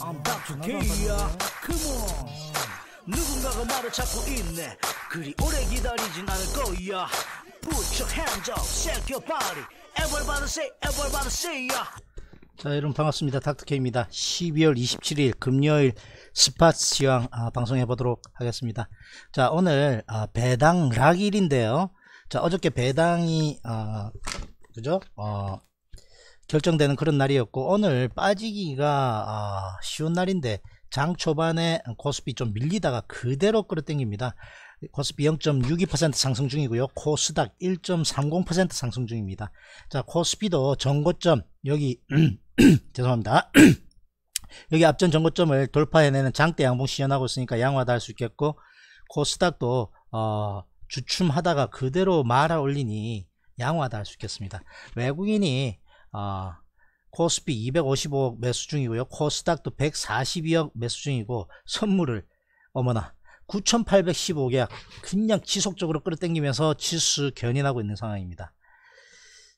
I'm b a k 야 Come on 누군가가 말을 찾고 있네 그리 오래 기다리진 않을 거야 Put your hands up, shake your body Everybody say, everybody say ya 자 여러분 반갑습니다 닥터케입니다 12월 27일 금요일 스팟 시황 아, 방송해 보도록 하겠습니다 자 오늘 아, 배당 락일인데요 자 어저께 배당이 아, 그죠 어, 결정되는 그런 날이었고 오늘 빠지기가 아, 쉬운 날인데 장 초반에 코스피 좀 밀리다가 그대로 끌어당깁니다. 코스피 0.62% 상승 중이고요. 코스닥 1.30% 상승 중입니다. 자, 코스피도 전고점 여기 죄송합니다. 여기 앞전 전고점을 돌파해내는 장대 양봉 시연하고 있으니까 양화도 할수 있겠고 코스닥도 어, 주춤하다가 그대로 말아 올리니 양화도 할수 있겠습니다. 외국인이 아, 코스피 255억 매수 중이고요. 코스닥도 142억 매수 중이고 선물을 어머나 9,815계약 그냥 지속적으로 끌어당기면서 지수 견인하고 있는 상황입니다.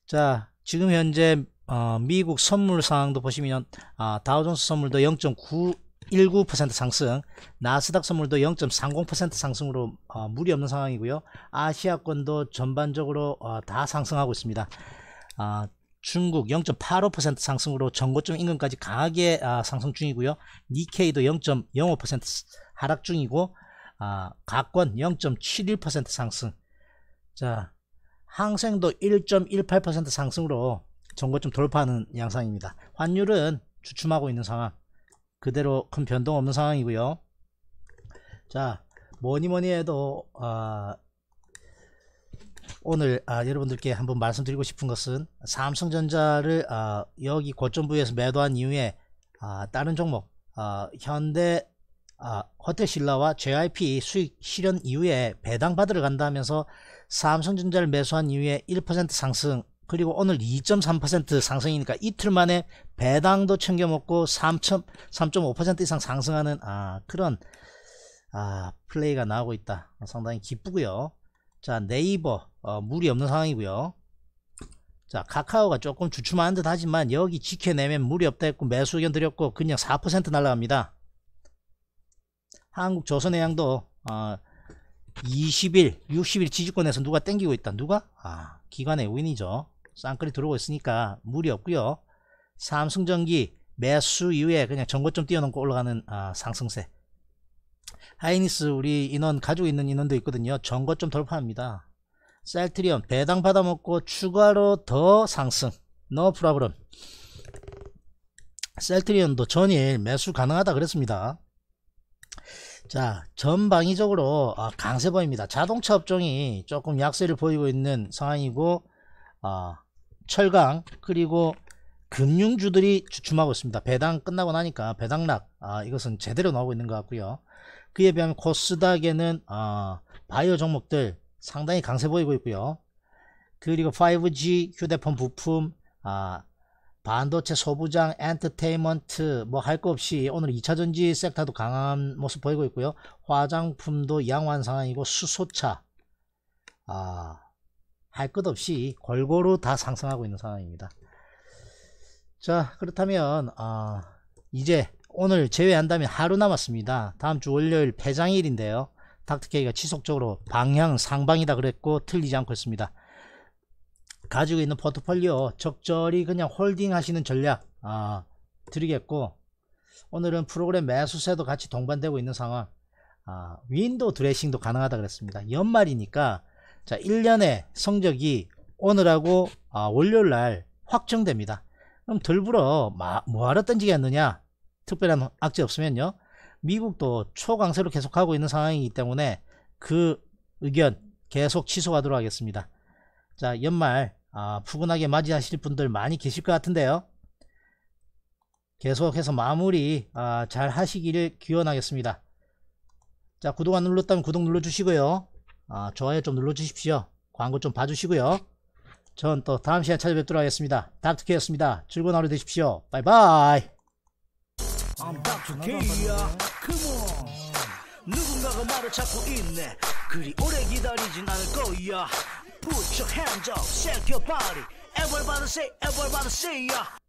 자 지금 현재 어, 미국 선물 상황도 보시면 아, 다우존스 선물도 0.919% 상승 나스닥 선물도 0.30% 상승으로 어, 무리 없는 상황이고요. 아시아권도 전반적으로 어, 다 상승하고 있습니다. 아, 중국 0.85% 상승으로 전고점 인근까지 강하게 아, 상승 중이고요. 니케이도 0.05% 하락 중이고 아, 가권 0.71% 상승. 자, 항생도 1.18% 상승으로 전고점 돌파하는 양상입니다. 환율은 주춤하고 있는 상황. 그대로 큰 변동 없는 상황이고요. 자, 뭐니 뭐니 해도 아, 오늘 아, 여러분들께 한번 말씀드리고 싶은 것은 삼성전자를 아, 여기 고점부에서 매도한 이후에 아, 다른 종목 아, 현대 아, 호텔신라와 JIP 수익 실현 이후에 배당받으러 간다 면서 삼성전자를 매수한 이후에 1% 상승 그리고 오늘 2.3% 상승이니까 이틀 만에 배당도 챙겨 먹고 3.5% 이상 상승하는 아, 그런 플레이가 나오고 있다 상당히 기쁘고요 자 네이버 어, 물이 없는 상황이고요 자 카카오가 조금 주춤한듯 하지만 여기 지켜내면 물이 없다 했고 매수 의견 드렸고 그냥 4% 날라갑니다 한국조선해양도 어, 20일 60일 지지권에서 누가 땡기고 있다 누가? 아 기관의 우인이죠 쌍끌이 들어오고 있으니까 물이 없고요 삼성전기 매수 이후에 그냥 전고점 띄워놓고 올라가는 아, 상승세 하이니스 우리 인원 가지고 있는 인원도 있거든요 전거 좀 돌파합니다 셀트리온 배당 받아먹고 추가로 더 상승 너 프라브럼 셀트리온도 전일 매수 가능하다 그랬습니다 자 전방위적으로 아, 강세 보입니다 자동차 업종이 조금 약세를 보이고 있는 상황이고 어, 철강 그리고 금융주들이 주춤하고 있습니다 배당 끝나고 나니까 배당락 아, 이것은 제대로 나오고 있는 것 같고요 그에 비하면 코스닥에는 어, 바이오 종목들 상당히 강세 보이고 있고요. 그리고 5G 휴대폰 부품 아, 반도체 소부장 엔터테인먼트 뭐 할 것 없이 오늘 2차전지 섹터도 강한 모습 보이고 있고요. 화장품도 양호한 상황이고 수소차 아, 할것 없이 골고루 다 상승하고 있는 상황입니다. 자 그렇다면 아, 이제 오늘 제외한다면 하루 남았습니다. 다음 주 월요일 폐장일인데요 닥터케이가 지속적으로 방향 상방이다 그랬고 틀리지 않고 있습니다. 가지고 있는 포트폴리오 적절히 그냥 홀딩 하시는 전략 아, 드리겠고 오늘은 프로그램 매수세도 같이 동반되고 있는 상황 아, 윈도우 드레싱도 가능하다 그랬습니다. 연말이니까 자 1년의 성적이 오늘하고 아, 월요일날 확정됩니다. 그럼 덜불어 뭐하러 던지겠느냐 특별한 악재 없으면요. 미국도 초강세로 계속하고 있는 상황이기 때문에 그 의견 계속 취소하도록 하겠습니다. 자 연말 아, 푸근하게 맞이하실 분들 많이 계실 것 같은데요. 계속해서 마무리 아, 잘 하시기를 기원하겠습니다. 자 구독 안 눌렀다면 구독 눌러주시고요. 아, 좋아요 좀 눌러주십시오. 광고 좀 봐주시고요. 전 또 다음 시간에 찾아뵙도록 하겠습니다. 닥터케였습니다. 즐거운 하루 되십시오. 바이바이. I'm about to kill ya. Come on. 누군가가 말을 찾고 있네. 그리 오래 기다리진 않을 거야. Put your hands up, shake your body. Everybody say, everybody say ya.